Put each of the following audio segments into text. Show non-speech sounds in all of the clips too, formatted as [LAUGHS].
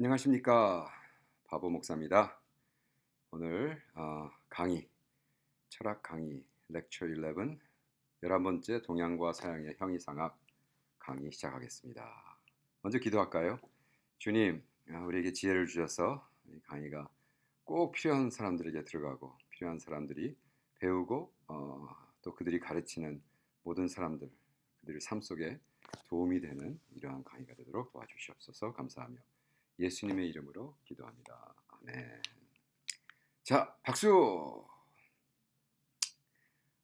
안녕하십니까 바보 목사입니다. 오늘 어, 강의 철학 강의 렉처 11 11번째 동양과 서양의 형이상학 강의 시작하겠습니다. 먼저 기도할까요? 주님 어, 우리에게 지혜를 주셔서 이 강의가 꼭 필요한 사람들에게 들어가고 필요한 사람들이 배우고 어, 또 그들이 가르치는 모든 사람들 그들의 삶 속에 도움이 되는 이러한 강의가 되도록 도와주시옵소서 감사합니다 예수님의 이름으로 기도합니다. 아멘. 자, 박수!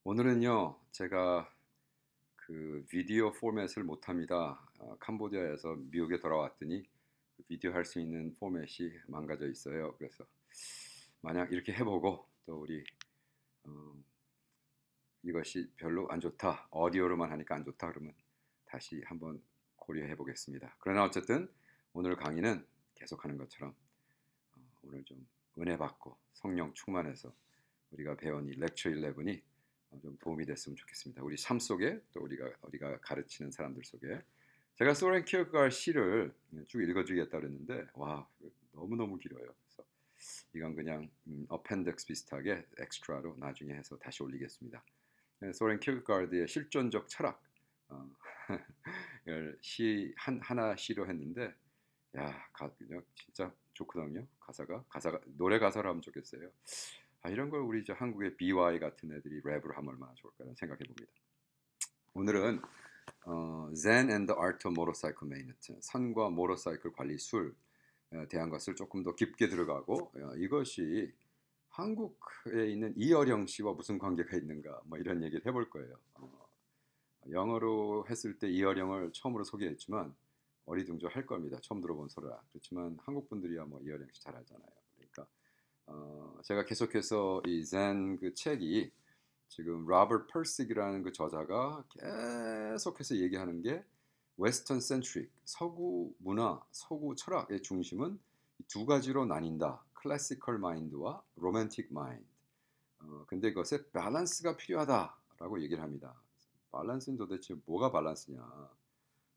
오늘은요, 제가 그 비디오 포맷을 못합니다. 어, 캄보디아에서 미국에 돌아왔더니 비디오 할 수 있는 포맷이 망가져 있어요. 그래서 만약 이렇게 해보고 또 우리 어, 이것이 별로 안 좋다. 어디오로만 하니까 안 좋다. 그러면 다시 한번 고려해 보겠습니다. 그러나 어쨌든 오늘 강의는 계속하는 것처럼 어, 오늘 좀 은혜 받고 성령 충만해서 우리가 배운 이 렉처 11이 어, 좀 도움이 됐으면 좋겠습니다. 우리 삶 속에 또 우리가 우리가 가르치는 사람들 속에 제가 소렌 키어가 시를 쭉 읽어주겠다 그랬는데 와 너무 너무 길어요. 그래서 이건 그냥 어펜덱스 음, 비슷하게 엑스트라로 나중에 해서 다시 올리겠습니다. 네, 소렌 키어가드의 실존적 철학 어, [LAUGHS] 시 한, 하나 시로 했는데 야, 가, 그냥 진짜 좋거든요. 가사가 가사가 노래 가사를 하면 좋겠어요. 아, 이런 걸 우리 이제 한국의 BY 같은 애들이 랩을 하면 얼마나 좋을까라 생각해 봅니다. 오늘은 어, Zen and the Art of Motorcycle Maintenance 산과 모터사이클 관리술 어, 대한 것을 조금 더 깊게 들어가고 어, 이것이 한국에 있는 이어령 씨와 무슨 관계가 있는가 뭐 이런 얘기를 해볼 거예요. 어, 영어로 했을 때 이어령을 처음으로 소개했지만 어리둥절할 겁니다. 처음 들어본 소라. 리 그렇지만 한국 분들이야 뭐 이어령 씨잘 알잖아요. 그러니까 어, 제가 계속해서 이젠그 책이 지금 로버트 퍼식이라는 그 저자가 계속해서 얘기하는 게 웨스턴 센트릭 서구 문화, 서구 철학의 중심은 두 가지로 나뉜다. 클래시컬 마인드와 로맨틱 마인드. 어, 근데 그것에 밸런스가 필요하다라고 얘기를 합니다. 밸런스는 도대체 뭐가 밸런스냐?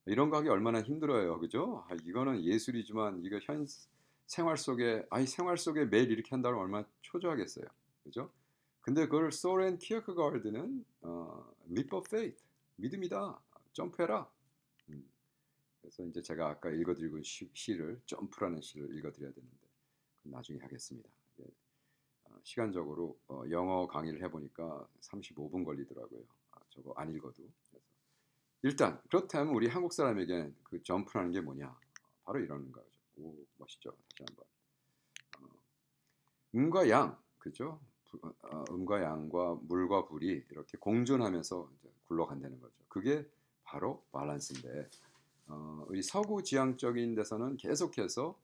이런 거 하기 얼마나 힘들어요, 그죠? 아, 이거는 예술이지만 이거 현 생활 속에 아이 생활 속에 매일 이렇게 한다면 얼마나 초조하겠어요, 그죠? 근데 그걸 소렌 키어크가드는 어, leap of faith 믿음이다, 점프해라. 음. 그래서 이제 제가 아까 읽어드리 시, 를 점프라는 시를 읽어드려야 되는데 나중에 하겠습니다. 예. 어, 시간적으로 어, 영어 강의를 해보니까 35분 걸리더라고요. 아, 저거 안 읽어도 그래서 일단 그렇다면 우리 한국 사람에게그 점프라는 게 뭐냐? 바로 이런 거죠. 오 멋있죠. 다시 한번. 어, 음과 양, 그죠? 어, 어, 음과 양과 물과 불이 이렇게 공존하면서 굴러간다는 거죠. 그게 바로 밸런스인데 어, 우리 서구 지향적인 데서는 계속해서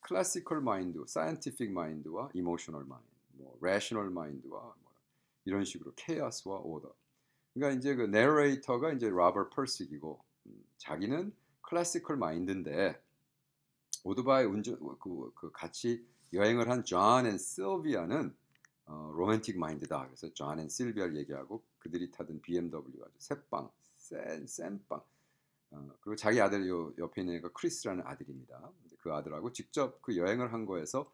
클래시컬 마인드, 사이언티픽 마인드와 이모셔널 마인드, 뭐 래셔널 마인드와 뭐 이런 식으로 케이어스와 오더 그러니까 이제 그 내레이터가 이제 라버 퍼스이고 음, 자기는 클래시컬 마인드인데 오토바이 운전 어, 그, 그 같이 여행을 한존앤 실비아는 어, 로맨틱 마인드다. 그래서 존앤 실비아를 얘기하고 그들이 타던 BMW 아주 새빵, 센, 센빵. 어, 그리고 자기 아들 요 옆에 있는 애가 크리스라는 아들입니다. 그 아들하고 직접 그 여행을 한 거에서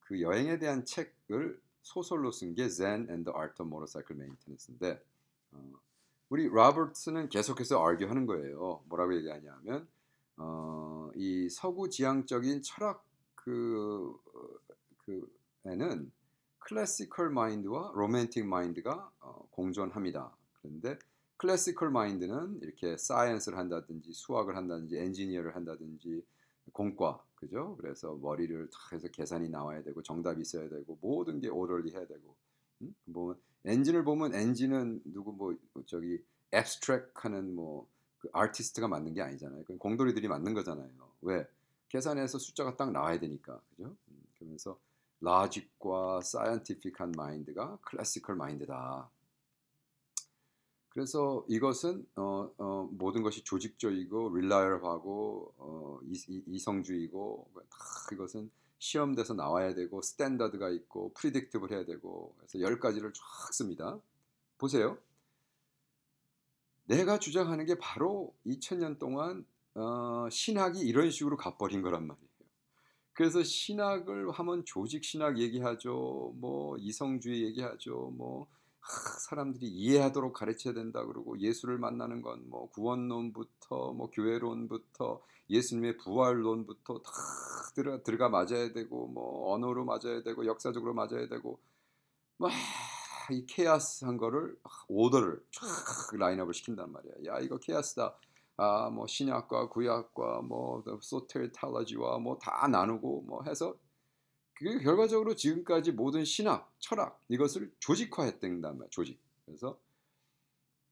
그 여행에 대한 책을 소설로 쓴 게 Zen and the Art of Motorcycle Maintenance인데 어, 우리 로버츠는 계속해서 알게 하는 거예요. 뭐라고 얘기하냐면 어, 이 서구 지향적인 철학 그, 그에는 클래시컬 마인드와 로맨틱 마인드가 어, 공존합니다. 그런데 클래시컬 마인드는 이렇게 사이언스를 한다든지 수학을 한다든지 엔지니어를 한다든지 공과 그죠? 그래서 머리를 탁 해서 계산이 나와야 되고 정답이 있어야 되고 모든 게 오럴리 해야 되고 음? 보 뭐 엔진을 보면 엔진은 누구 뭐, 뭐 저기 앱스트랙하는 뭐그 아티스트가 만든 게 아니잖아요. 그 공돌이들이 만든 거잖아요. 왜? 계산해서 숫자가 딱 나와야 되니까 그죠? 음, 그러면서 라직과 사이언티픽한 마인드가 클래시컬 마인드다. 그래서 이것은 어, 어, 모든 것이 조직적이고 릴라이얼하고 어, 이, 성주의고다 이것은 시험돼서 나와야 되고 스탠다드가 있고 프리딕트블 해야 되고 그래서 열 가지를 쫙 씁니다. 보세요. 내가 주장하는 게 바로 2000년 동안 어, 신학이 이런 식으로 가버린 거란 말이에요. 그래서 신학을 하면 조직 신학 얘기하죠. 뭐 이성주의 얘기하죠. 뭐 사람들이 이해하도록 가르쳐야 된다 그러고 예수를 만나는 건 뭐 구원론부터 뭐 교회론부터 예수님의 부활론부터 다 들어 들어가 맞아야 되고 뭐 언어로 맞아야 되고 역사적으로 맞아야 되고 막이 뭐 케아스한 거를 오더를 쫙 라인업을 시킨단 말이야. 야 이거 케아스다. 아뭐 신약과 구약과 뭐 소테르탈라지와 뭐 다 나누고 뭐 해서 그게 결과적으로 지금까지 모든 신학, 철학 이것을 조직화했단 던말이에 조직. 그래서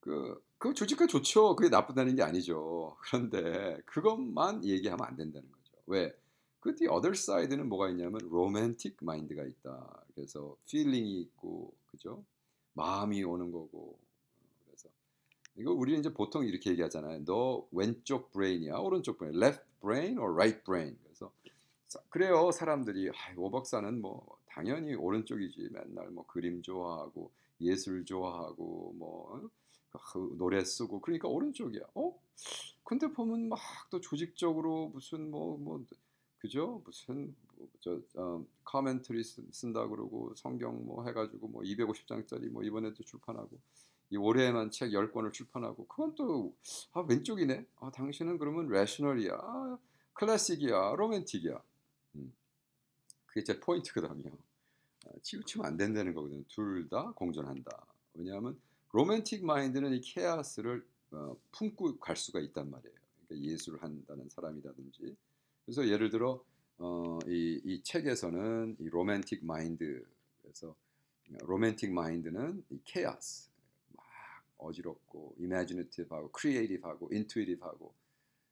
그, 그 조직화 좋죠. 그게 나쁘다는 게 아니죠. [LAUGHS] 그런데 그것만 얘기하면 안 된다는 거죠. 왜? 그 뒤에 e other side는 뭐가 있냐면 로맨틱 마인드가 있다. 그래서 필링이 있고 그죠? 마음이 오는 거고. 그래서 이거 우리는 이제 보통 이렇게 얘기하잖아요. 너 왼쪽 브레인이야, 오른쪽 브레인, left brain or right brain. 그래서 그래요 사람들이 아, 오 박사는 뭐 당연히 오른쪽이지 맨날 뭐 그림 좋아하고 예술 좋아하고 뭐그 어? 노래 쓰고 그러니까 오른쪽이야. 어? 근데 보면 막 또 조직적으로 무슨 뭐뭐 뭐, 그죠 무슨 뭐, 저 어, 커멘터리 쓴다 그러고 성경 뭐 해가지고 뭐 250장짜리 뭐 이번에도 출판하고 이 올해에만 책 10권을 출판하고 그건 또 아, 왼쪽이네. 아, 당신은 그러면 레셔널이야. 클래식이야. 로맨틱이야. 그게 제 포인트거든요. 아, 치우치면 안 된다는 거거든요. 둘 다 공존한다. 왜냐하면 로맨틱 마인드는 이 케아스를 어, 품고 갈 수가 있단 말이에요. 그러니까 예술을 한다는 사람이라든지. 그래서 예를 들어 어, 이, 이, 책에서는 이 로맨틱 마인드 그래서 어, 로맨틱 마인드는 이 케아스 막 어지럽고 이미지너티브하고 크리에이티브하고 인투이티브하고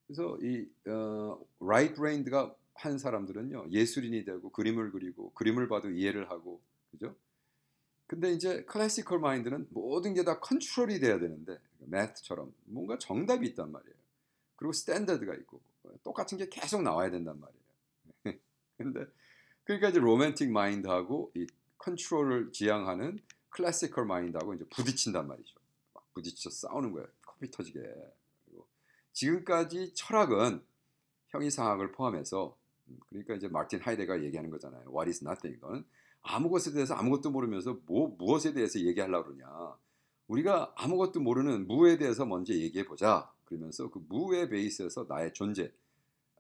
그래서 이 어, 라이트 브레인드가 한 사람들은요 예술인이 되고 그림을 그리고 그림을 봐도 이해를 하고 그죠? 근데 이제 클래시컬 마인드는 모든 게 다 컨트롤이 돼야 되는데 매트처럼 그러니까 뭔가 정답이 있단 말이에요. 그리고 스탠다드가 있고 똑같은 게 계속 나와야 된단 말이에요. [LAUGHS] 근데 그러니까 이제 로맨틱 마인드하고 이 컨트롤을 지향하는 클래시컬 마인드하고 이제 부딪힌단 말이죠. 막 부딪혀 싸우는 거예요. 커피 터지게. 그리고 지금까지 철학은 형이상학을 포함해서 음, 그러니까 이제 마틴 하이데가 얘기하는 거잖아요. What is nothing? 너는 아무 것에 대해서 아무것도 모르면서 뭐 무엇에 대해서 얘기하려고 그러냐. 우리가 아무것도 모르는 무에 대해서 먼저 얘기해 보자. 그러면서 그 무의 베이스에서 나의 존재,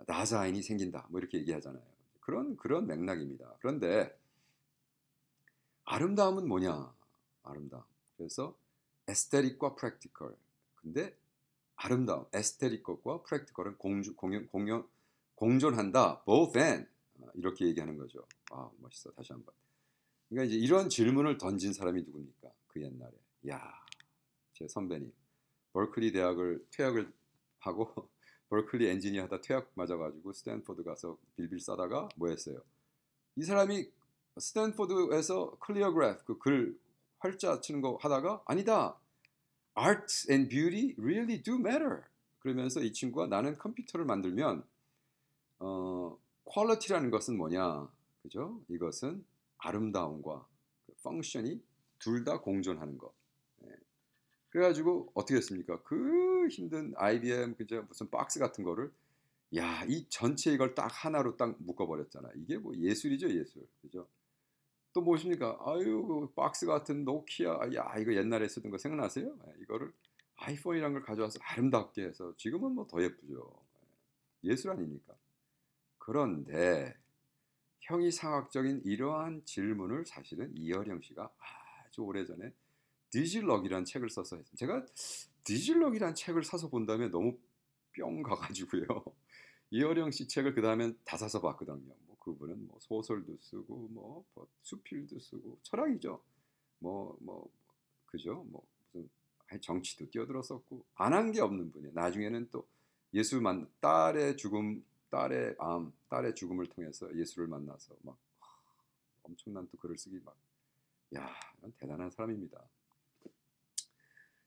나사인이 생긴다. 뭐 이렇게 얘기하잖아요. 그런 그런 맥락입니다. 그런데 아름다움은 뭐냐? 아름다움. 그래서 에스테릭과 프랙티컬. 근데 아름다움, 에스테릭과 프랙티컬은 공주, 공연, 공연, 공존한다. both and 아, 이렇게 얘기하는 거죠. 아 멋있어. 다시 한번. 그러니까 이제 이런 질문을 던진 사람이 누굽니까? 그 옛날에 야제 선배님 버클리 대학을 퇴학을 하고 [LAUGHS] 버클리 엔지니어 하다 퇴학 맞아가지고 스탠포드 가서 빌빌 싸다가 뭐 했어요? 이 사람이 스탠포드에서 클리어그래프 그 글 활자 치는 거 하다가 아니다. Arts and beauty really do matter. 그러면서 이 친구가 나는 컴퓨터를 만들면 어, 퀄리티라는 것은 뭐냐? 그죠? 이것은 아름다움과 그 펑션이 둘 다 공존하는 것. 예. 그래가지고 어떻게 했습니까? 그 힘든 IBM 그저 무슨 박스 같은 거를 야, 이 전체 이걸 딱 하나로 딱 묶어버렸잖아. 이게 뭐 예술이죠, 예술. 그죠? 또 무엇입니까? 아유, 그 박스 같은 노키아. 야, 이거 옛날에 쓰던 거 생각나세요? 예, 이거를 아이폰이란 걸 가져와서 아름답게 해서 지금은 뭐 더 예쁘죠. 예. 예술 아닙니까? 그런데 형이상학적인 이러한 질문을 사실은 이어령 씨가 아주 오래전에 디질럭이란 책을 써서 제가 디질럭이란 책을 사서 본 다음에 너무 뿅 가가지고요. [LAUGHS] 이어령 씨 책을 그 다음에 다 사서 봤거든요. 뭐 그분은 뭐 소설도 쓰고 뭐, 뭐 수필도 쓰고 철학이죠. 뭐뭐 뭐, 그죠. 뭐 무슨 정치도 뛰어들었었고 안 한 게 없는 분이에요. 나중에는 또 예수만 딸의 죽음 딸의 암, 딸의 죽음을 통해서 예수를 만나서 막 엄청난 또 글을 쓰기 막, 야, 대단한 사람입니다.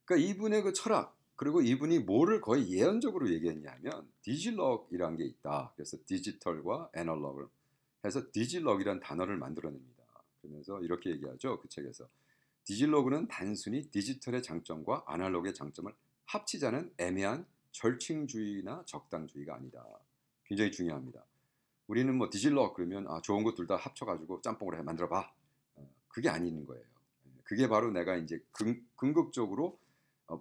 그러니까 이분의 그 철학 그리고 이분이 뭐를 거의 예언적으로 얘기했냐면 디지럭이란 게 있다. 그래서 디지털과 애널럭을 해서 디지럭이란 단어를 만들어냅니다. 그러면서 이렇게 얘기하죠. 그 책에서 디지러그는 단순히 디지털의 장점과 아날로그의 장점을 합치자는 애매한 절충주의나 적당주의가 아니다. 굉장히 중요합니다. 우리는 뭐 디질러 그러면 아, 좋은 것 둘 다 합쳐가지고 짬뽕을 해 만들어 봐. 어, 그게 아닌 거예요. 예, 그게 바로 내가 이제 근, 극적으로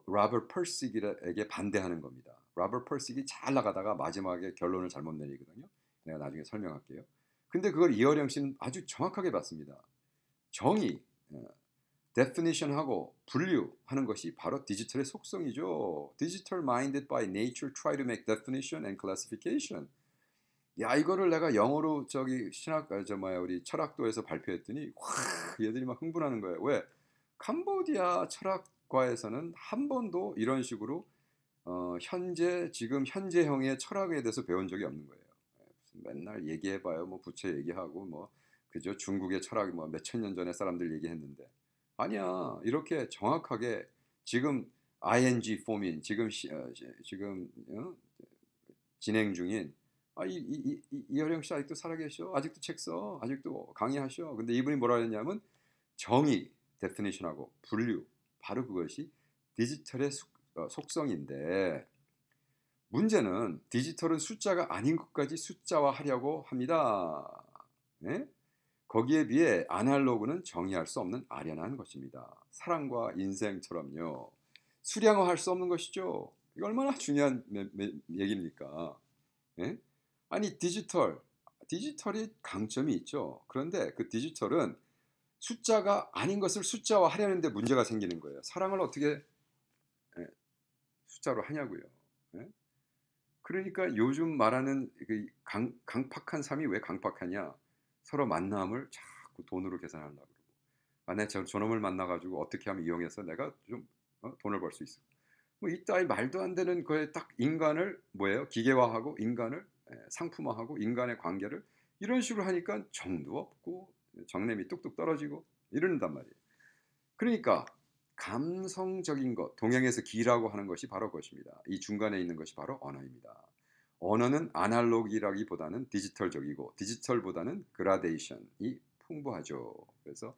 라버 펄식에게 반대하는 겁니다. 라버 펄식기잘 나가다가 마지막에 결론을 잘못 내리거든요. 내가 나중에 설명할게요. 근데 그걸 이어령 씨는 아주 정확하게 봤습니다. 정의, 데 d 니션하고 분류하는 것이 바로 디지털의 속성이죠. 디지털 마인드 바이 네이처 트 d by nature try to make 야 이거를 내가 영어로 저기 신학 아, 저 뭐야 우리 철학도에서 발표했더니 확 얘들이 막 흥분하는 거예요. 왜? 캄보디아 철학과에서는 한 번도 이런 식으로 어, 현재 지금 현재형의 철학에 대해서 배운 적이 없는 거예요. 예, 무슨 맨날 얘기해봐요. 뭐 부채 얘기하고 뭐 그죠 중국의 철학이 뭐 몇천 년 전에 사람들 얘기했는데 아니야 이렇게 정확하게 지금 ing 포민 지금 시, 어, 지금 어? 진행 중인 아, 이, 이, 이, 이어령 씨 아직도 살아계셔. 아직도 책 써. 아직도 강의하셔. 근데 이분이 뭐라 했냐면 정의, 데피니션하고 분류, 바로 그것이 디지털의 속, 어, 속성인데 문제는 디지털은 숫자가 아닌 것까지 숫자화하려고 합니다. 네? 거기에 비해 아날로그는 정의할 수 없는 아련한 것입니다. 사랑과 인생처럼요. 수량화할 수 없는 것이죠. 이거 얼마나 중요한 얘기입니까? 네? 아니 디지털 디지털이 강점이 있죠. 그런데 그 디지털은 숫자가 아닌 것을 숫자화 하려는데 문제가 생기는 거예요. 사랑을 어떻게 예, 숫자로 하냐고요. 예? 그러니까 요즘 말하는 그 강, 강팍한 삶이 왜 강팍하냐? 서로 만남을 자꾸 돈으로 계산하려고 그러고 만약 아, 저, 저놈을 만나가지고 어떻게 하면 이용해서 내가 좀 어? 돈을 벌 수있어까뭐 이따위 말도 안 되는 거에 딱 인간을 뭐예요? 기계화하고 인간을 예, 상품화하고 인간의 관계를 이런 식으로 하니까 정도 없고 정냄이 뚝뚝 떨어지고 이러는단 말이에요. 그러니까 감성적인 것, 동양에서 기라고 하는 것이 바로 것입니다. 이 중간에 있는 것이 바로 언어입니다. 언어는 아날로기라기보다는 디지털적이고 디지털보다는 그라데이션이 풍부하죠. 그래서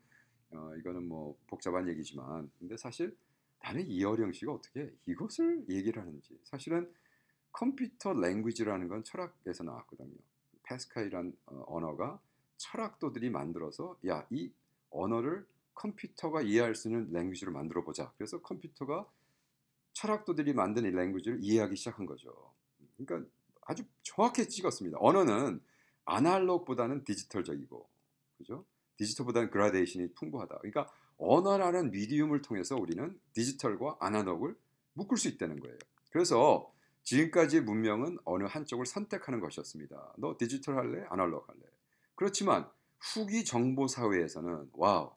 어, 이거는 뭐 복잡한 얘기지만 근데 사실 나는 이어령 씨가 어떻게 이것을 얘기를 하는지 사실은 컴퓨터 랭귀지라는 건 철학에서 나왔거든요. 페스칼이란 어, 언어가 철학도들이 만들어서 야이 언어를 컴퓨터가 이해할 수 있는 랭귀지로 만들어 보자. 그래서 컴퓨터가 철학도들이 만든 이 랭귀지를 이해하기 시작한 거죠. 그러니까 아주 정확히 찍었습니다. 언어는 아날로그보다는 디지털적이고 그죠? 디지털보다는 그라데이션이 풍부하다. 그러니까 언어라는 미디움을 통해서 우리는 디지털과 아날로그를 묶을 수 있다는 거예요. 그래서 지금까지의 문명은 어느 한쪽을 선택하는 것이었습니다. 너 디지털 할래? 아날로그 할래? 그렇지만 후기 정보 사회에서는 와우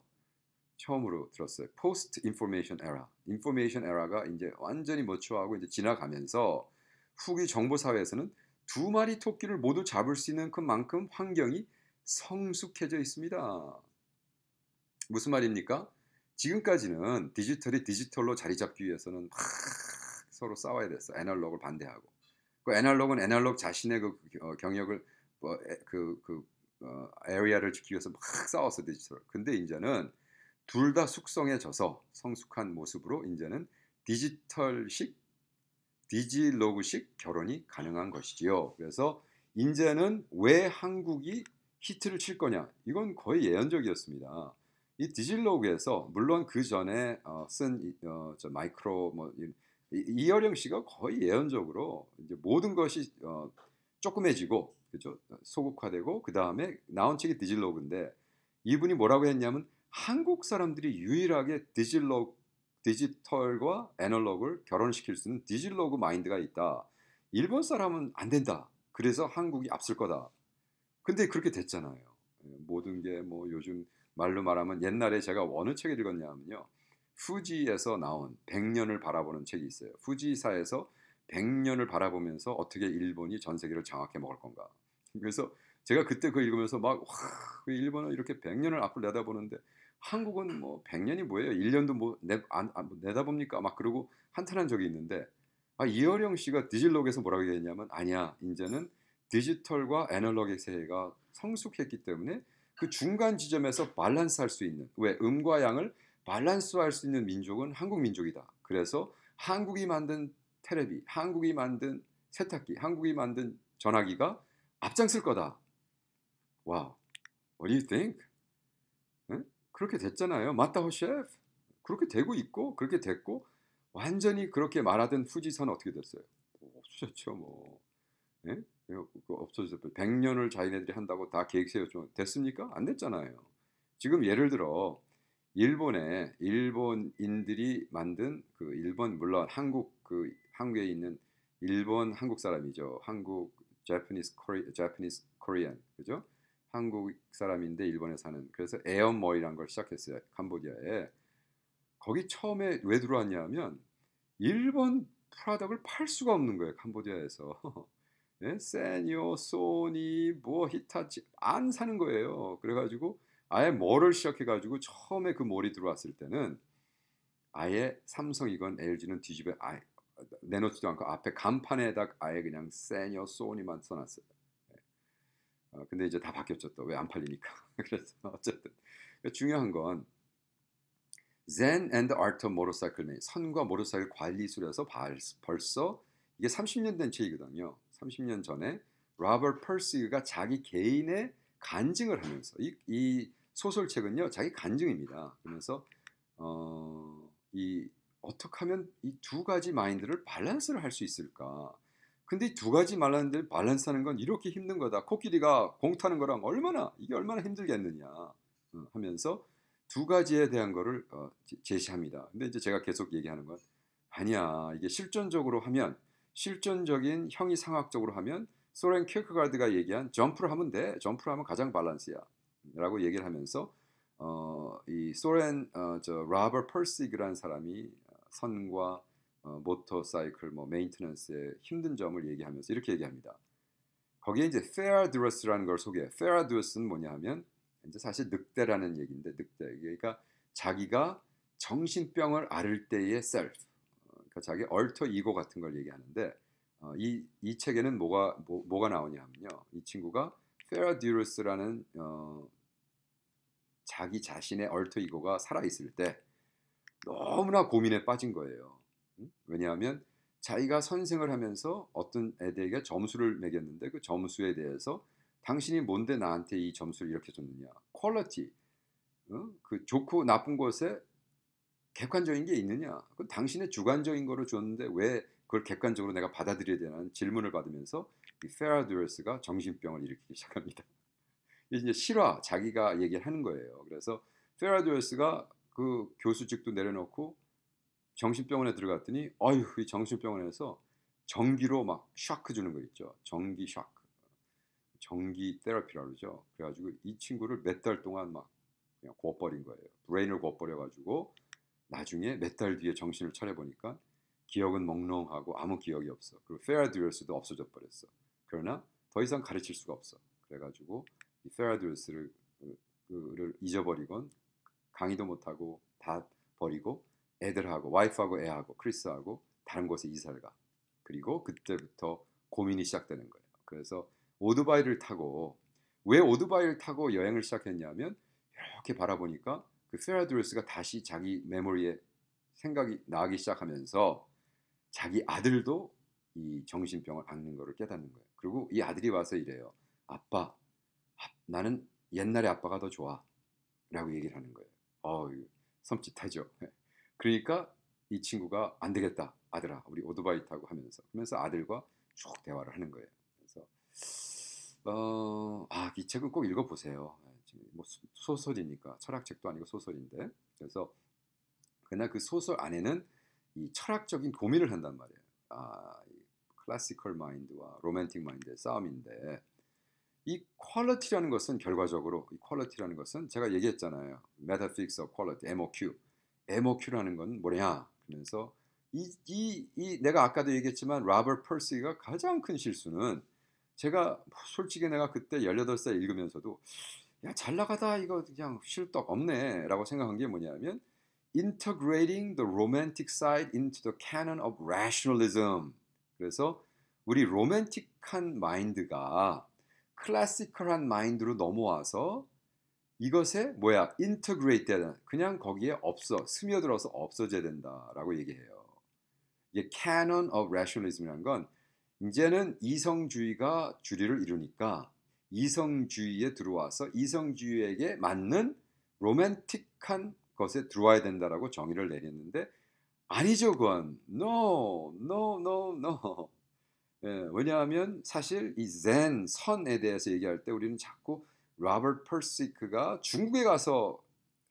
처음으로 들었어요. 포스트 인포메이션 에라. 인포메이션 에라가 이제 완전히 머추하고 이제 지나가면서 후기 정보 사회에서는 두 마리 토끼를 모두 잡을 수 있는 그만큼 환경이 성숙해져 있습니다. 무슨 말입니까? 지금까지는 디지털이 디지털로 자리 잡기 위해서는 막 서로 싸워야 됐어. 애널로그를 반대하고. 그 애널로그는 애널로그 자신의 그, 그 어, 경력을 뭐, 그, 그 어, 리아를 지키기 위해서 막 싸웠어 디지털. 근데 이제는 둘 다 숙성해져서 성숙한 모습으로 이제는 디지털식 디지로그식 결혼이 가능한 것이지요. 그래서 이제는 왜 한국이 히트를 칠 거냐? 이건 거의 예언적이었습니다. 이 디지로그에서 물론 그 전에 어, 쓴 어, 마이크로 뭐 이어령 씨가 거의 예언적으로 이제 모든 것이 어, 조금해지고 그죠 소극화되고 그 다음에 나온 책이 디질로그인데 이분이 뭐라고 했냐면 한국 사람들이 유일하게 디질로 디지털과 애널로그를 결혼시킬 수 있는 디질로그 마인드가 있다. 일본 사람은 안 된다. 그래서 한국이 앞설 거다. 근데 그렇게 됐잖아요. 예, 모든 게 뭐 요즘 말로 말하면 옛날에 제가 어느 책을 읽었냐면요. 후지에서 나온 100년을 바라보는 책이 있어요. 후지사에서 100년을 바라보면서 어떻게 일본이 전 세계를 장악해 먹을 건가. 그래서 제가 그때 그 읽으면서 막 와, 일본은 이렇게 100년을 앞을 내다보는데 한국은 뭐 100년이 뭐예요? 1년도 뭐 내, 안, 안, 뭐 내다봅니까? 막 그러고 한탄한 적이 있는데 아, 이어령 씨가 디질록에서 뭐라고 얘기했냐면 아니야 이제는 디지털과 애널로그 세계가 성숙했기 때문에 그 중간 지점에서 밸런스할 수 있는 왜 음과 양을 밸런스할 수 있는 민족은 한국 민족이다. 그래서 한국이 만든 테레비, 한국이 만든 세탁기, 한국이 만든 전화기가 앞장설 거다. 와, wow. what do you think? 응? 그렇게 됐잖아요. 맞다, 호셰프 그렇게 되고 있고, 그렇게 됐고, 완전히 그렇게 말하던 후지선 어떻게 됐어요? 없어졌죠, 뭐. 예? 그, 그 없어졌어요. 100년을 자기네들이 한다고 다 계획 세웠죠. 됐습니까? 안 됐잖아요. 지금 예를 들어, 일본에 일본인들이 만든 그 일본 물론 한국 그 한국에 있는 일본 한국 사람이죠. 한국 Japanese Korean, Japanese Korean 그죠? 한국 사람인데 일본에 사는 그래서 에어머이란 걸 시작했어요. 캄보디아에 거기 처음에 왜 들어왔냐면 일본 프라덕을 팔 수가 없는 거예요. 캄보디아에서 네? [LAUGHS] 예? 세니오, 소니, 뭐 히타치 안 사는 거예요. 그래가지고 아예 뭐를 시작해가지고 처음에 그 몰이 들어왔을 때는 아예 삼성이건 LG는 뒤집어 아예 내놓지도 않고 앞에 간판에다 아예 그냥 세니어 소니만 써놨어요. 예. 어, 근데 이제 다 바뀌었죠 또왜안 팔리니까 [LAUGHS] 그래서 어쨌든 그러니까 중요한 건 Zen and the Art of Motorcycle Man 선과 모터사이클 관리술에서 벌써 이게 30년 된 책이거든요. 30년 전에 로버트 퍼시가 자기 개인의 간증을 하면서 이, 이 소설책은요 자기 간증입니다. 그러면서 어, 이 어떻게 하면 이 두 가지 마인드를 밸런스를 할 수 있을까? 근데 두 가지 말랐는데 밸런스하는 건 이렇게 힘든 거다. 코끼리가 공 타는 거랑 얼마나 이게 얼마나 힘들겠느냐 어, 하면서 두 가지에 대한 거를 어, 제시합니다. 근데 이제 제가 계속 얘기하는 건 아니야 이게 실전적으로 하면 실전적인 형이 상학적으로 하면 소렌 케크가드가 얘기한 점프를 하면 돼. 점프를 하면 가장 밸런스야. 라고 얘기를 하면서 어, 이 소렌 어, 저 라버 퍼시그라는 사람이 어, 선과 어, 모터사이클 뭐 메인테넌스의 힘든 점을 얘기하면서 이렇게 얘기합니다. 거기에 이제 fair d 라는걸 소개해. fair d 는 뭐냐 하면 이제 사실 늑대라는 얘기인데 늑대. 그러니까 자기가 정신병을 앓을 때의 s e 그러니까 자기 얼터 이고 같은 걸 얘기하는데 어, 이, 이 책에는 뭐가 뭐, 가 나오냐 면요이 친구가 fair d 라는 어, 자기 자신의 얼터이고가 살아있을 때 너무나 고민에 빠진 거예요. 왜냐하면 자기가 선생을 하면서 어떤 애들에게 점수를 매겼는데 그 점수에 대해서 당신이 뭔데 나한테 이 점수를 이렇게 줬느냐. 퀄리티. 그 좋고 나쁜 것에 객관적인 게 있느냐. 그 당신의 주관적인 거로 줬는데 왜 그걸 객관적으로 내가 받아들여야 되는 질문을 받으면서 이 페라듀얼스가 정신병을 일으키기 시작합니다. 이제 실화 자기가 얘기를 하는 거예요. 그래서 페라조에스가 그 교수직도 내려놓고 정신병원에 들어갔더니 아유 이 정신병원에서 전기로 막 샤크 주는 거 있죠. 전기 샤크. 전기 테라피라고 그러죠. 그래가지고 이 친구를 몇 달 동안 막 그냥 구버린 거예요. 브레인을 구버려가지고 나중에 몇 달 뒤에 정신을 차려보니까 기억은 몽롱하고 아무 기억이 없어. 그리고 페라듀얼스도 없어져 버렸어. 그러나 더 이상 가르칠 수가 없어. 그래가지고 페라듀스를 그, 잊어버리곤 강의도 못하고 다 버리고 애들하고 와이프하고 애하고 크리스하고 다른 곳에 이사를 가. 그리고 그때부터 고민이 시작되는 거예요. 그래서 오토바이를 타고 왜 오토바이를 타고 여행을 시작했냐면 이렇게 바라보니까 그 페라듀스가 다시 자기 메모리에 생각이 나기 시작하면서 자기 아들도 이 정신병을 앓는 것을 깨닫는 거예요. 그리고 이 아들이 와서 이래요. 아빠, 나는 옛날에 아빠가 더 좋아. 라고 얘기를 하는 거예요. 어, 섬찟하죠. [LAUGHS] 그러니까 이 친구가 안 되겠다. 아들아, 우리 오토바이 타고 하면서. 그러면서 아들과 쭉 대화를 하는 거예요. 그래서, 어, 아, 이 책은 꼭 읽어보세요. 예, 뭐 소설이니까 철학책도 아니고 소설인데 그래서 그러나 그 소설 안에는 이 철학적인 고민을 한단 말이에요. 아, 클래시컬 마인드와 로맨틱 마인드의 싸움인데 이 퀄리티라는 것은 결과적으로 이 퀄리티라는 것은 제가 얘기했잖아요. metaphysics of quality, MOQ. MOQ라는 건 뭐냐? 그러면서 이, 이, 이 내가 아까도 얘기했지만 라버 퍼시가 가장 큰 실수는 제가 솔직히 내가 그때 18살 읽으면서도 야, 잘 나가다 이거 그냥 실떡 없네라고 생각한 게 뭐냐면 integrating the romantic side into the canon of rationalism. 그래서 우리 로맨틱한 마인드가 클래시컬한 마인드로 넘어와서 이것에 뭐야 인터그레이트 해야 그냥 거기에 없어 스며들어서 없어져야 된다라고 얘기해요. 이게 canon of r a t i o n a l i s m 이라건 이제는 이성주의가 주류를 이루니까 이성주의에 들어와서 이성주의에게 맞는 로맨틱한 것에 들어와야 된다라고 정의를 내렸는데 아니죠 그건 no no no no 예, 왜냐하면 사실 이 zen, 선에 대해서 얘기할 때 우리는 자꾸 로버트 퍼시크가 중국에 가서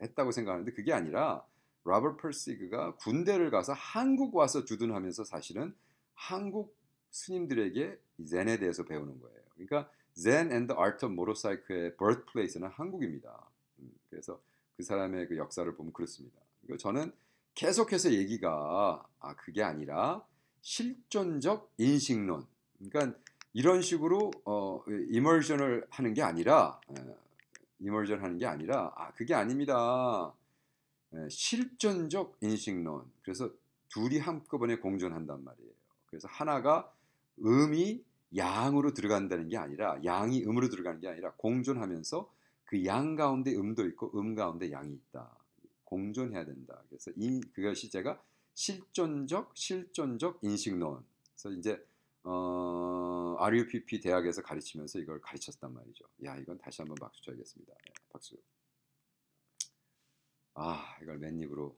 했다고 생각하는데 그게 아니라 로버트 퍼시크가 군대를 가서 한국 와서 주둔하면서 사실은 한국 스님들에게 젠에 대해서 배우는 거예요. 그러니까 Zen and the Art of Motorcycle의 birthplace는 한국입니다. 음, 그래서 그 사람의 그 역사를 보면 그렇습니다. 그러니까 저는 계속해서 얘기가 아 그게 아니라 실존적 인식론. 그러니까 이런 식으로 어, 이멀전을 하는 게 아니라 이멀전 예, 하는 게 아니라 아 그게 아닙니다. 예, 실존적 인식론. 그래서 둘이 한꺼번에 공존한단 말이에요. 그래서 하나가 음이 양으로 들어간다는 게 아니라 양이 음으로 들어가는 게 아니라 공존하면서 그 양 가운데 음도 있고 음 가운데 양이 있다. 공존해야 된다. 그래서 이 그것이 제가 실존적 실존적 인식론. 그래서 이제 어, RUPP 대학에서 가르치면서 이걸 가르쳤단 말이죠. 야, 이건 다시 한번 박수 쳐야겠습니다. 네, 박수. 아, 이걸 맨 입으로.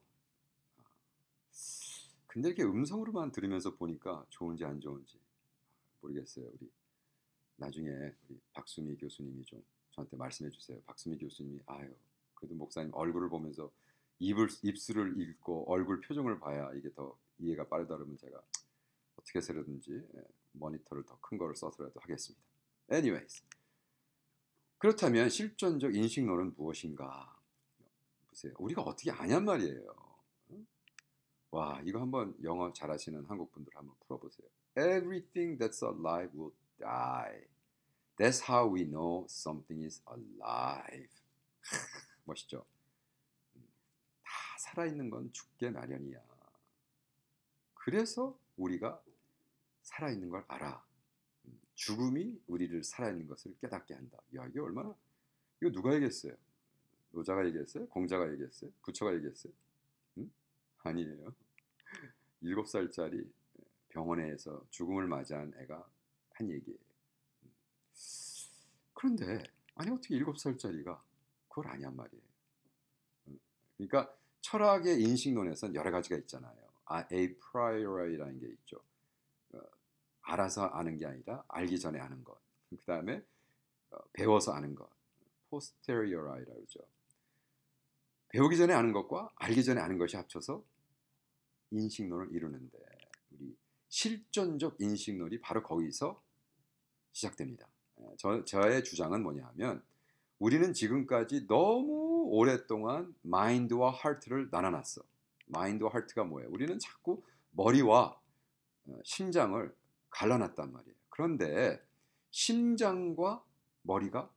근데 이렇게 음성으로만 들으면서 보니까 좋은지 안 좋은지 모르겠어요. 우리 나중에 우리 박수미 교수님이 좀 저한테 말씀해 주세요. 박수미 교수님이 아유, 그래도 목사님 얼굴을 보면서 입을 입술을 읽고 얼굴 표정을 봐야 이게 더 이해가 빠르다면 그러 제가 어떻게 해려든지 예, 모니터를 더 큰 거를 써서라도 하겠습니다. Anyways, 그렇다면 실존적 인식론은 무엇인가? 보세요. 우리가 어떻게 아냔 말이에요. 와, 이거 한번 영어 잘하시는 한국 분들 한번 풀어보세요. Everything that's alive will die. That's how we know something is alive. [LAUGHS] 멋있죠? 살아있는 건 죽게 마련이야. 그래서 우리가 살아있는 걸 알아. 음, 죽음이 우리를 살아있는 것을 깨닫게 한다. 야, 이게 얼마나, 이거 누가 얘기했어요? 노자가 얘기했어요? 공자가 얘기했어요? 부처가 얘기했어요? 응? 음? 아니에요. [LAUGHS] 일곱 살짜리 병원에서 죽음을 맞이한 애가 한 얘기예요. 음. 그런데, 아니, 어떻게 일곱 살짜리가 그걸 아니 말이에요. 그러니까 철학의 인식론에서는 여러 가지가 있잖아요. 아, a priori라는 게 있죠. 어, 알아서 아는 게 아니라 알기 전에 아는 것. 그 다음에 어, 배워서 아는 것. posteriori라고 그러죠. 배우기 전에 아는 것과 알기 전에 아는 것이 합쳐서 인식론을 이루는데 우리 실존적 인식론이 바로 거기서 시작됩니다. 예, 저, 저의 주장은 뭐냐 하면 우리는 지금까지 너무 오랫동안 마인드와 하트를 나눠놨어. 마인드와 하트가 뭐예요? 우리는 자꾸 머리와 어, 심장을 갈라놨단 말이에요. 그런데 심장과 머리가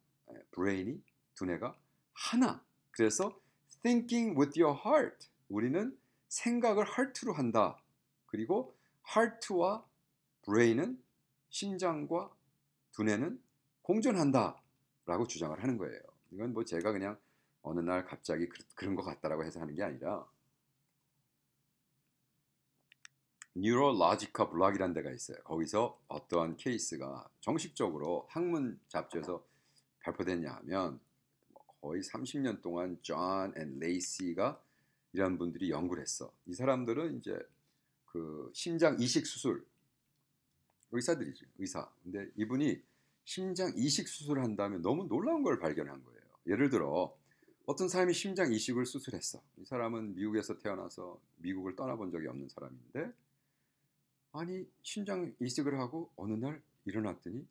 브레인이 두뇌가 하나. 그래서 thinking with your heart. 우리는 생각을 하트로 한다. 그리고 하트와 브레인은 심장과 두뇌는 공존한다라고 주장을 하는 거예요. 이건 뭐 제가 그냥 어느 날 갑자기 그, 그런 것 같다라고 해서 하는 게 아니라 뉴로라지카 블락이라는 데가 있어요. 거기서 어떠한 케이스가 정식적으로 학문 잡지에서 발표됐냐 하면 뭐 거의 30년 동안 존 앤 레이시가 이런 분들이 연구를 했어. 이 사람들은 이제 그 심장 이식 수술 의사들이죠. 의사. 근데 이분이 심장 이식 수술을 한 다음에 너무 놀라운 걸 발견한 거예요. 예를 들어 어떤 사람이 심장 이식을 수술했어. 이 사람은 미국에서 태어나서 미국을 떠나본 적이 없는 사람인데 아니 심장 이식을 하고 어느 날 일어났더니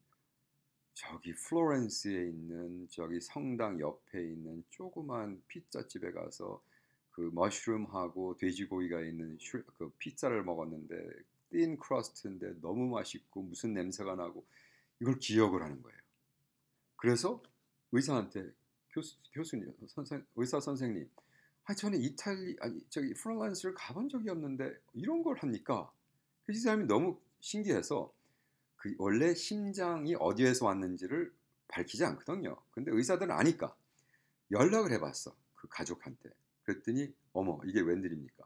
저기 플로렌스에 있는 저기 성당 옆에 있는 조그만 피자집에 가서 그 머쉬룸하고 돼지고기가 있는 그 피자를 먹었는데 띤 크러스트인데 너무 맛있고 무슨 냄새가 나고 이걸 기억을 하는 거예요. 그래서 의사한테 교수 교수님 선생 의사 선생님 아 저는 이탈리 아니 저기 프랑스를 가본 적이 없는데 이런 걸 합니까? 그 사람이 너무 신기해서 그 원래 심장이 어디에서 왔는지를 밝히지 않거든요. 근데 의사들은 아니까 연락을 해봤어 그 가족한테. 그랬더니 어머 이게 웬일입니까?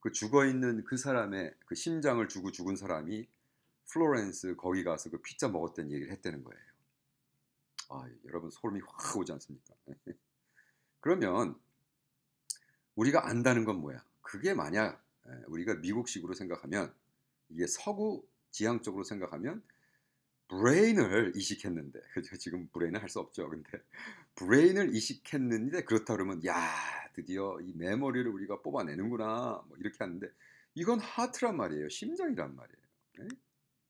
그 죽어 있는 그 사람의 그 심장을 주고 죽은 사람이 플로렌스 거기 가서 그 피자 먹었던 얘기를 했다는 거예요. 아, 여러분 소름이 확 오지 않습니까? [LAUGHS] 그러면 우리가 안다는 건 뭐야? 그게 만약 예, 우리가 미국식으로 생각하면 이게 서구 지향적으로 생각하면 브레인을 이식했는데 [LAUGHS] 그죠? 지금 브레인을할 수 없죠. 근데 [LAUGHS] 브레인을 이식했는데 그렇다 그러면 야 드디어 이 메모리를 우리가 뽑아내는구나 뭐 이렇게 하는데 이건 하트란 말이에요. 심장이란 말이에요. 예?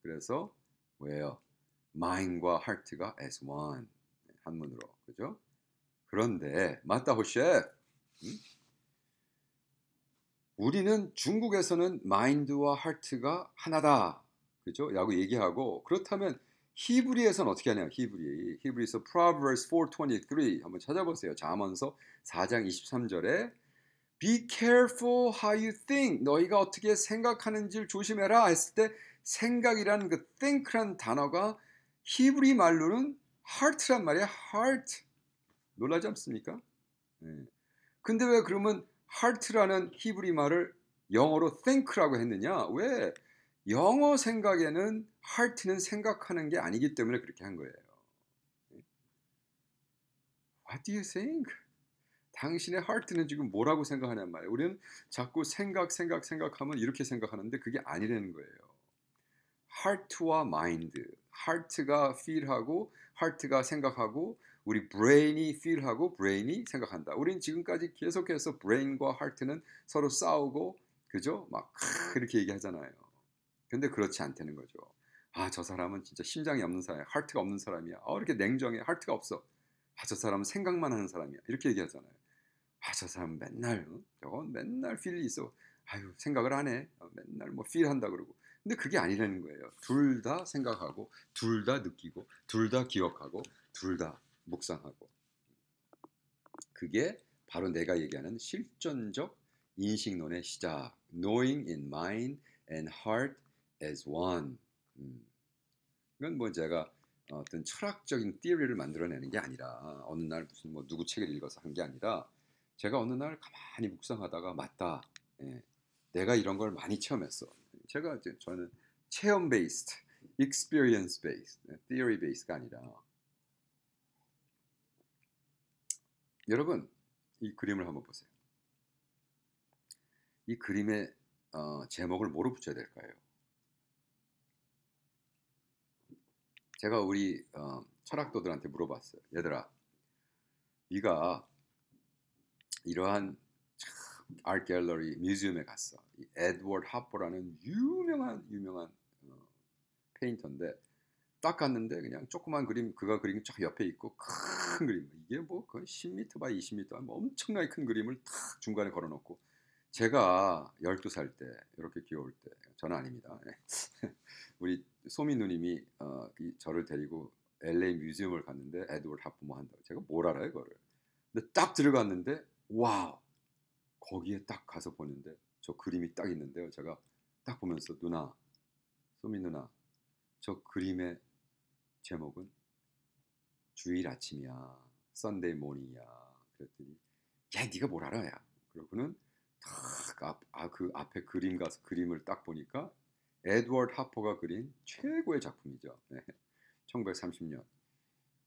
그래서 뭐예요? 마인과 하트가 as one 한문으로. 그죠? 그런데 맞다 호셰. 음? 우리는 중국에서는 마인드와 하트가 하나다. 그죠? 라고 얘기하고 그렇다면 히브리에서는 어떻게 하냐? 히브리. 히브리에서 Proverbs 4:23 한번 찾아보세요. 잠언서 4장 23절에 Be careful how you think. 너희가 어떻게 생각하는지를 조심해라 했을 때 생각이라는 그 think란 단어가 히브리 말로는 heart란 말이야. heart. 놀라지 않습니까? 네. 근데 왜 그러면 heart라는 히브리 말을 영어로 think라고 했느냐? 왜? 영어 생각에는 heart는 생각하는 게 아니기 때문에 그렇게 한 거예요. 예? What do you think? 당신의 heart는 지금 뭐라고 생각하냐 말이에요. 우리는 자꾸 생각, 생각, 생각하면 이렇게 생각하는데 그게 아니라는 거예요. heart와 mind. heart가 feel하고 heart가 생각하고 우리 brain이 feel하고 brain이 생각한다. 우린 지금까지 계속해서 brain과 heart는 서로 싸우고 그죠? 막 이렇게 얘기하잖아요. 근데 그렇지 않다는 거죠. 아, 저 사람은 진짜 심장이 없는 사람이야. 하트가 없는 사람이야. 아, 이렇게 냉정해. 하트가 없어. 아, 저 사람은 생각만 하는 사람이야. 이렇게 얘기하잖아요. 아, 저 사람은 맨날, 어? 저건 맨날 f e e l 이 있어. 아유, 생각을 안 해. 어, 맨날 뭐 feel 한다 그러고. 근데 그게 아니라는 거예요. 둘 다 생각하고, 둘 다 느끼고, 둘 다 기억하고, 둘 다 묵상하고. 그게 바로 내가 얘기하는 실존적 인식론의 시작. Knowing in mind and heart as one. 음. 이건 뭐 제가 어떤 철학적인 띠어리를 만들어내는 게 아니라 어느 날 무슨 뭐 누구 책을 읽어서 한 게 아니라 제가 어느 날 가만히 묵상하다가 맞다. 예. 내가 이런 걸 많이 체험했어. 제가 이제 저는 체험 베이스드, 익스피리언스 베이스드, t h e 베이스가 아니라 여러분 이 그림을 한번 보세요. 이 그림의 어, 제목을 뭐로 붙여야 될까요? 제가 우리 어, 철학도들한테 물어봤어요. 얘들아, 네가 이러한 아트 갤러리 뮤지엄에 갔어. 에드워드 하퍼라는 유명한 유명한 어, 페인터인데 딱 갔는데 그냥 조그만 그림 그가 그린 쫙 옆에 있고 큰 그림 이게 뭐그 10m 바이 20m 뭐 엄청나게 큰 그림을 탁 중간에 걸어놓고 제가 12살 때 이렇게 귀여울 때 저는 아닙니다. 예. [LAUGHS] 우리 소미 누님이 어, 저를 데리고 LA 뮤지엄을 갔는데 에드워드 하프모 한다고 제가 뭘 알아요 그거를 근데 딱 들어갔는데 와우 거기에 딱 가서 보는데 저 그림이 딱 있는데요. 제가 딱 보면서 누나, 소미 누나, 저 그림의 제목은 주일 아침이야, 썬데이 모닝이야. 그랬더니 야, 네가 뭘 알아야? 그러고는 딱그 아, 그 앞에 그림 가서 그림을 딱 보니까 에드워드 하퍼가 그린 최고의 작품이죠. 네. 1930년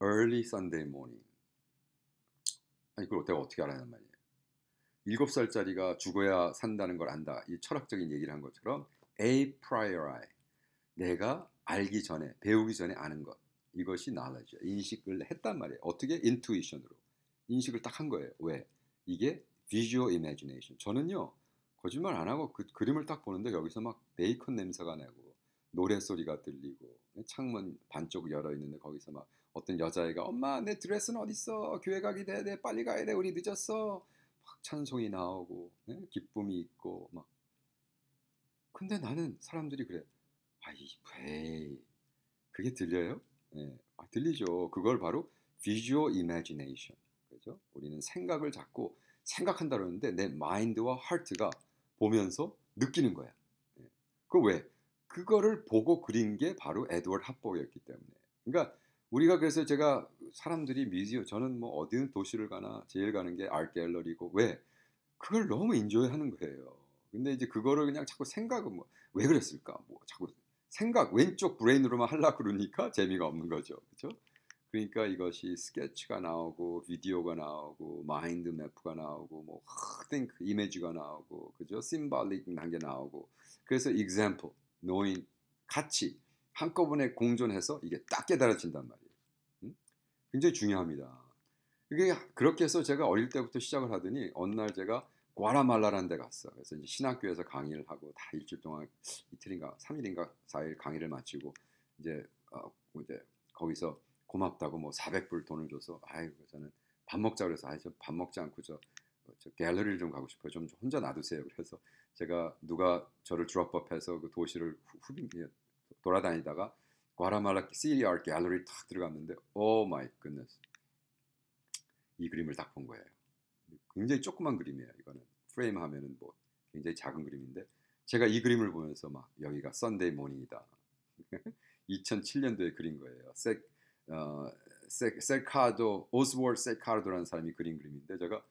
Early Sunday Morning. 아니 그걸 내가 어떻게 알아야 하는 말이에요? 일곱 살짜리가 죽어야 산다는 걸 안다. 이 철학적인 얘기를 한 것처럼 a priori 내가 알기 전에 배우기 전에 아는 것 이것이 knowledge 인식을 했단 말이에요. 어떻게 intuition으로 인식을 딱 한 거예요. 왜 이게 visual imagination. 저는요 거짓말 안 하고 그 그림을 딱 보는데 여기서 막 베이컨 냄새가 나고 노래 소리가 들리고 창문 반쪽 열어 있는데 거기서 막 어떤 여자애가 엄마 내 드레스는 어디있어 교회 가기 돼내 빨리 가야 돼 우리 늦었어 막 찬송이 나오고 네? 기쁨이 있고 막 근데 나는 사람들이 그래 아이 에이 그게 들려요? 네. 아, 들리죠. 그걸 바로 visual i m a 그죠? 우리는 생각을 자꾸 생각한다 그러는데 내 마인드와 하트가 보면서 느끼는 거야. 네. 그 왜? 그거를 보고 그린 게 바로 에드워드 합복이었기 때문에. 그러니까 우리가 그래서 제가 사람들이 미디어 저는 뭐 어디 도시를 가나 제일 가는 게 아트 갤러리고 왜 그걸 너무 인조해 하는 거예요. 근데 이제 그거를 그냥 자꾸 생각은 뭐 왜 그랬을까 뭐 자꾸 생각 왼쪽 브레인으로만 하려 그러니까 재미가 없는 거죠. 그렇죠? 그러니까 이것이 스케치가 나오고 비디오가 나오고 마인드 맵프가 나오고 뭐 흑땡 이미지가 나오고 그죠? 심발릭 난게 나오고 그래서 example, 노인 같이 한꺼번에 공존해서 이게 딱 깨달아진단 말이에요. 굉장히 중요합니다. 그게 그렇게 해서 제가 어릴 때부터 시작을 하더니 어느 날 제가 과라말라라는 데 갔어. 그래서 이제 신학교에서 강의를 하고 다 일주일 동안 이틀인가 3일인가 4일 강의를 마치고 이제 어, 뭐 이제 거기서 고맙다고 뭐 400불 돈을 줘서 아이고 그 저는 밥 먹자 그래서 아이 저밥 먹지 않고 저, 어, 저 갤러리를 좀 가고 싶어요. 좀 혼자 놔두세요. 그래서 제가 누가 저를 드롭업해서 그 도시를 후빈 예, 돌아다니다가 과라말라 시리 d r 갤러리 탁 들어갔는데 오 마이 끝냈어. 이 그림을 딱 본 거예요. 굉장히 조그만 그림이에요. 이거는 프레임 하면은 뭐 굉장히 작은 그림인데 제가 이 그림을 보면서 막 여기가 썬데이 모닝이다. 2007년도에 그린 거예요. 세, 어, 세, 셀카도 오스월 셀카르도라는 사람이 그린 그림인데 제가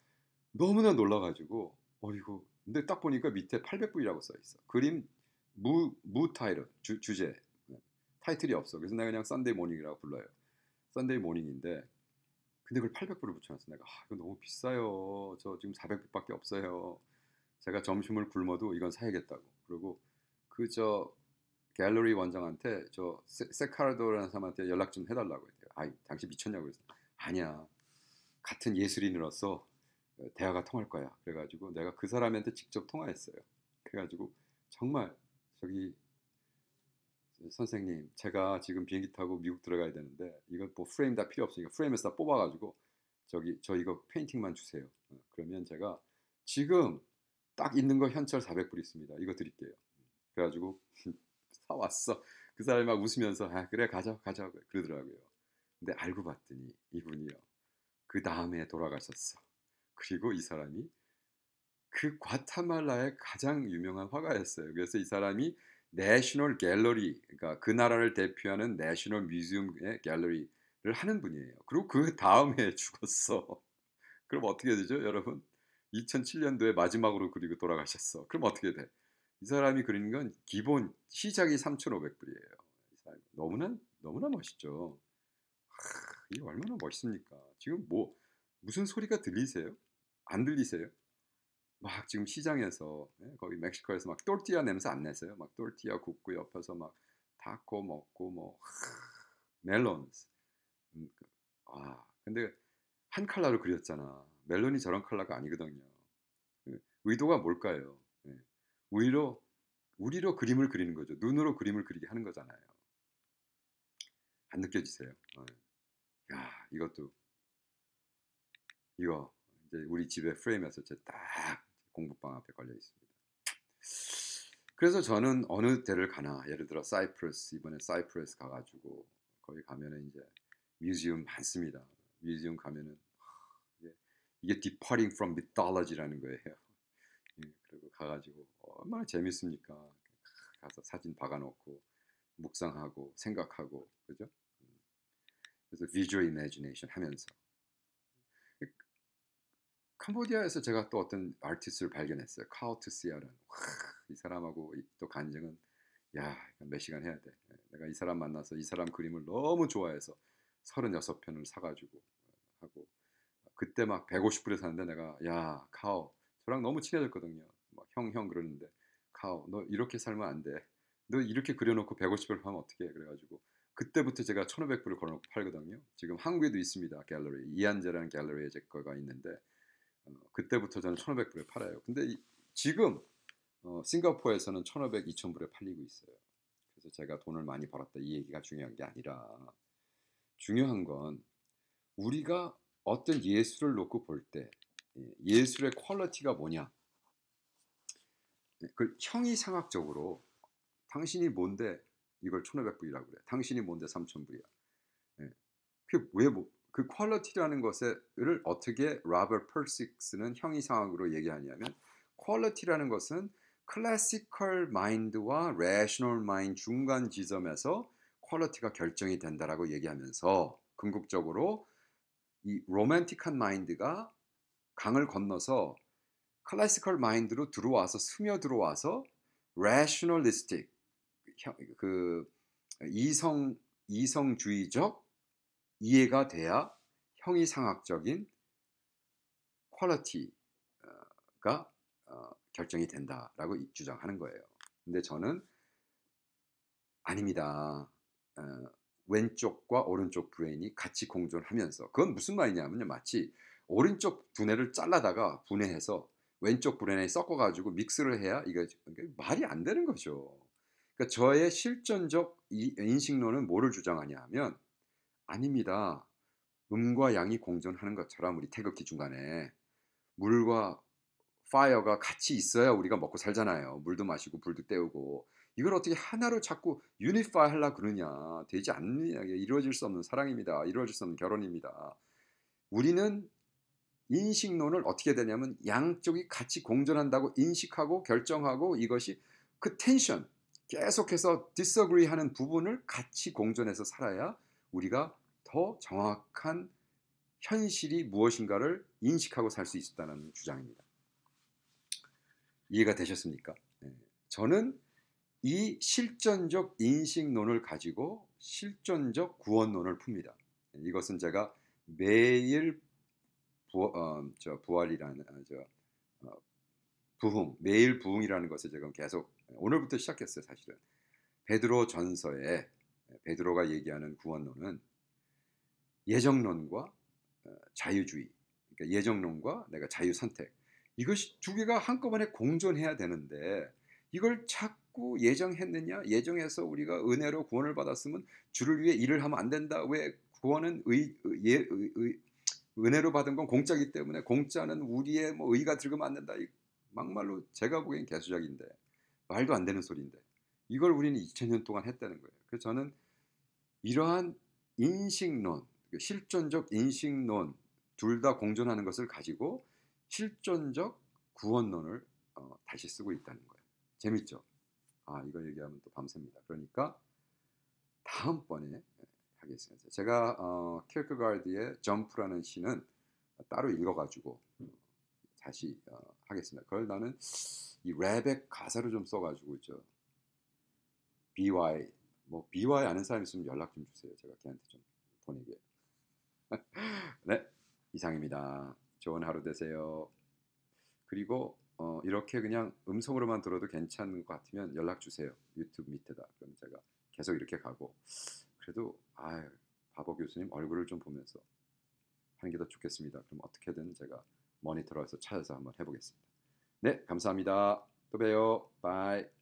너무나 놀라가지고 어이구 근데 딱 보니까 밑에 800불이라고 써 있어. 그림 무, 무 타이틀 주, 주제 타이틀이 없어. 그래서 내가 그냥 썬데이 모닝이라고 불러요. 썬데이 모닝인데 근데 그걸 800불을 붙여놨어. 내가 아, 이거 너무 비싸요. 저 지금 400불밖에 없어요. 제가 점심을 굶어도 이건 사야겠다고. 그리고 그 저 갤러리 원장한테 저 세, 카르도라는 사람한테 연락 좀 해달라고 했대요. 아이 당신 미쳤냐고 그랬어. 아니야. 같은 예술인으로서 대화가 통할 거야. 그래가지고 내가 그 사람한테 직접 통화했어요. 그래가지고 정말 저기 선생님, 제가 지금 비행기 타고 미국 들어가야 되는데 이거 뭐 프레임 다 필요 없으니까 프레임에서 다 뽑아가지고 저기 저 이거 페인팅만 주세요. 어, 그러면 제가 지금 딱 있는 거 현찰 400불 있습니다. 이거 드릴게요. 그래가지고 [LAUGHS] 사 왔어. 그 사람이 막 웃으면서 아 그래 가자 가자 그러더라고요. 근데 알고 봤더니 이분이요. 그 다음에 돌아가셨어. 그리고 이 사람이 그 과타말라의 가장 유명한 화가였어요. 그래서 이 사람이 내셔널 갤러리 그그 그러니까 나라를 대표하는 내셔널 뮤지엄의 갤러리를 하는 분이에요. 그리고 그 다음에 [LAUGHS] 죽었어. 그럼 어떻게 되죠, 여러분? 2007년도에 마지막으로 그리고 돌아가셨어. 그럼 어떻게 돼? 이 사람이 그린 건 기본 시작이 3,500불이에요. 너무나 너무나 멋있죠. 하, 이게 얼마나 멋있습니까? 지금 뭐 무슨 소리가 들리세요? 안 들리세요? 막 지금 시장에서 예, 거기 멕시코에서 막똘띠야 냄새 안 내세요? 막똘띠야 굽고 옆에서 막 타코 먹고 뭐 멜론스 음, 그, 아 근데 한 칼라로 그렸잖아 멜론이 저런 칼라가 아니거든요 그 의도가 뭘까요? 예, 우리로 우리로 그림을 그리는 거죠 눈으로 그림을 그리게 하는 거잖아요 안 느껴지세요? 어. 야 이것도 이거 이제 우리 집에 프레임에서 딱 공부방 앞에 걸려 있습니다. 그래서 저는 어느 데를 가나 예를 들어 사이프러스 이번에 사이프러스 가가지고 거기 가면은 이제 뮤지엄 많습니다. 뮤지엄 가면은 이게 디파링 from mythology라는 거예요. [LAUGHS] 예, 그리고 가가지고 얼마나 재밌습니까? 가서 사진 박아놓고 묵상하고 생각하고 그죠? 음. 그래서 visual imagination 하면서 캄보디아에서 제가 또 어떤 아티스트를 발견했어요. 카우트시아라는. 이 사람하고 또 간증은 야, 몇 시간 해야 돼. 예, 내가 이 사람 만나서 이 사람 그림을 너무 좋아해서 36편을 사가지고 하고 그때 막 150불에 샀는데 내가 야, 카오. 저랑 너무 친해졌거든요. 막 형, 형 그러는데 카오, 너 이렇게 살면 안 돼. 너 이렇게 그려놓고 150불 하면 어떻게 해? 그래가지고 그때부터 제가 1,500불을 걸어놓고 팔거든요. 지금 한국에도 있습니다. 갤러리. 이한재라는 갤러리에 제 거가 있는데 어, 그때부터 저는 1,500불에 팔아요. 근데 이, 지금 어, 싱가포르에서는 1,500, 2,000불에 팔리고 있어요. 그래서 제가 돈을 많이 벌었다 이 얘기가 중요한 게 아니라 중요한 건 우리가 어떤 예술을 놓고 볼 때 예, 예술의 퀄리티가 뭐냐 예, 그 형이상학적으로 당신이 뭔데 이걸 1,500불이라고 그래 당신이 뭔데 3,000불이야 예, 그게 왜 뭐, 그퀄러티라는 것을 어떻게 라버 펄식스는 형이상학으로 얘기하냐면 퀄러티라는 것은 클래시컬 마인드와 레셔널 마인드 중간 지점에서 퀄러티가 결정이 된다라고 얘기하면서 궁극적으로 이 로맨틱한 마인드가 강을 건너서 클래시컬 마인드로 들어와서 스며 들어와서 레셔널리스틱 그 이성 이성주의적 이해가 돼야 형이상학적인 퀄리티가 어, 결정이 된다라고 주장하는 거예요. 근데 저는 아닙니다. 어, 왼쪽과 오른쪽 브레인이 같이 공존하면서 그건 무슨 말이냐면요. 마치 오른쪽 두뇌를 잘라다가 분해해서 왼쪽 브레인에 섞어가지고 믹스를 해야 이거 말이 안 되는 거죠. 그러니까 저의 실전적 인식론은 뭐를 주장하냐 하면 아닙니다. 음과 양이 공존하는 것처럼 우리 태극기 중간에 물과 파이어가 같이 있어야 우리가 먹고 살잖아요. 물도 마시고 불도 때우고 이걸 어떻게 하나로 자꾸 유니파이 하려 그러냐 되지 않느냐 이루어질 수 없는 사랑입니다. 이루어질 수 없는 결혼입니다. 우리는 인식론을 어떻게 되냐면 양쪽이 같이 공존한다고 인식하고 결정하고 이것이 그 텐션 계속해서 디스어그리 하는 부분을 같이 공존해서 살아야 우리가 더 정확한 현실이 무엇인가를 인식하고 살 수 있었다는 주장입니다. 이해가 되셨습니까? 네. 저는 이 실전적 인식론을 가지고 실전적 구원론을 풉니다. 이것은 제가 매일 부, 어, 저 부활이라는 아, 저 어, 부흥 매일 부흥이라는 것을 제가 계속 오늘부터 시작했어요 사실은 베드로 전서에 베드로가 얘기하는 구원론은 예정론과 어, 자유주의, 그러니까 예정론과 내가 자유 선택 이것이 두 개가 한꺼번에 공존해야 되는데 이걸 자꾸 예정했느냐? 예정해서 우리가 은혜로 구원을 받았으면 주를 위해 일을 하면 안 된다. 왜 구원은 의, 의, 의, 은혜로 받은 건 공짜기 때문에 공짜는 우리의 뭐 의가 들으면 안 된다. 막말로 제가 보기엔 개수작인데 말도 안 되는 소리인데 이걸 우리는 2000년 동안 했다는 거예요. 그래서 저는 이러한 인식론, 그러니까 실존적 인식론 둘 다 공존하는 것을 가지고 실존적 구원론을 어, 다시 쓰고 있다는 거예요. 재밌죠? 아, 이거 얘기하면 또밤새니다 그러니까 다음번에 예, 하겠습니다. 제가 어, 킬크가드의 점프라는 시는 따로 읽어가지고 다시 어, 하겠습니다. 그걸 나는 이 랩의 가사를 좀 써가지고 저 BY 뭐 BY 아는 사람 있으면 연락 좀 주세요. 제가 걔한테 좀 보내게. [LAUGHS] 네 이상입니다. 좋은 하루 되세요. 그리고 어, 이렇게 그냥 음성으로만 들어도 괜찮은 것 같으면 연락 주세요. 유튜브 밑에다. 그럼 제가 계속 이렇게 가고 그래도 아 바보 교수님 얼굴을 좀 보면서 하는 게 더 좋겠습니다. 그럼 어떻게든 제가 모니터로 해서 찾아서 한번 해보겠습니다. 네, 감사합니다. 또 봬요. 바이.